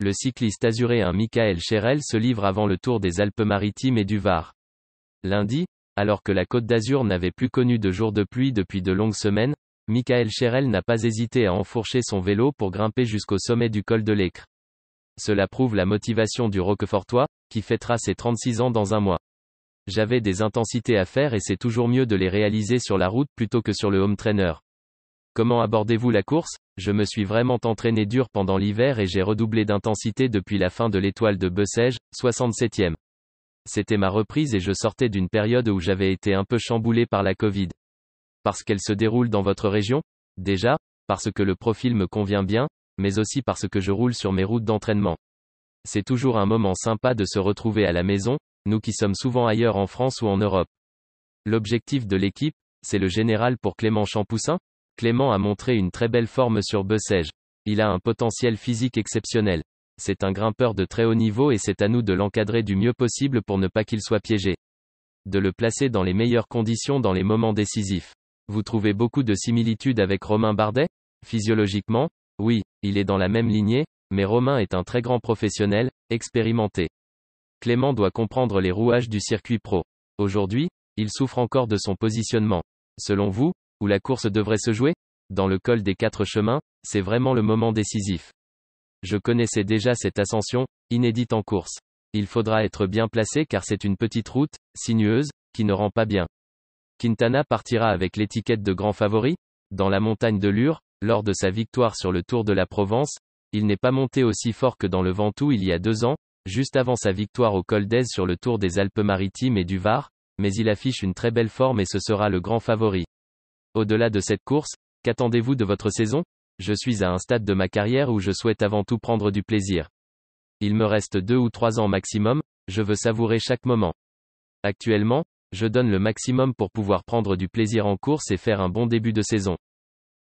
le cycliste azuréen Michael Cherel se livre avant le Tour des Alpes-Maritimes et du Var. Lundi, alors que la Côte d'Azur n'avait plus connu de jours de pluie depuis de longues semaines, Michael Cherel n'a pas hésité à enfourcher son vélo pour grimper jusqu'au sommet du col de l'Écre. Cela prouve la motivation du Roquefortois, qui fêtera ses 36 ans dans un mois. J'avais des intensités à faire et c'est toujours mieux de les réaliser sur la route plutôt que sur le home trainer. Comment abordez-vous la course je me suis vraiment entraîné dur pendant l'hiver et j'ai redoublé d'intensité depuis la fin de l'étoile de Bessèges, 67e. C'était ma reprise et je sortais d'une période où j'avais été un peu chamboulé par la Covid. Parce qu'elle se déroule dans votre région Déjà, parce que le profil me convient bien, mais aussi parce que je roule sur mes routes d'entraînement. C'est toujours un moment sympa de se retrouver à la maison, nous qui sommes souvent ailleurs en France ou en Europe. L'objectif de l'équipe, c'est le général pour Clément Champoussin Clément a montré une très belle forme sur Bessège. Il a un potentiel physique exceptionnel. C'est un grimpeur de très haut niveau et c'est à nous de l'encadrer du mieux possible pour ne pas qu'il soit piégé. De le placer dans les meilleures conditions dans les moments décisifs. Vous trouvez beaucoup de similitudes avec Romain Bardet Physiologiquement, oui, il est dans la même lignée, mais Romain est un très grand professionnel, expérimenté. Clément doit comprendre les rouages du circuit pro. Aujourd'hui, il souffre encore de son positionnement. Selon vous, où la course devrait se jouer Dans le col des quatre chemins, c'est vraiment le moment décisif. Je connaissais déjà cette ascension, inédite en course. Il faudra être bien placé car c'est une petite route, sinueuse, qui ne rend pas bien. Quintana partira avec l'étiquette de grand favori, dans la montagne de Lure, lors de sa victoire sur le Tour de la Provence, il n'est pas monté aussi fort que dans le Ventoux il y a deux ans, juste avant sa victoire au Col d'Aise sur le Tour des Alpes-Maritimes et du Var, mais il affiche une très belle forme et ce sera le grand favori. Au-delà de cette course, qu'attendez-vous de votre saison Je suis à un stade de ma carrière où je souhaite avant tout prendre du plaisir. Il me reste deux ou trois ans maximum, je veux savourer chaque moment. Actuellement, je donne le maximum pour pouvoir prendre du plaisir en course et faire un bon début de saison.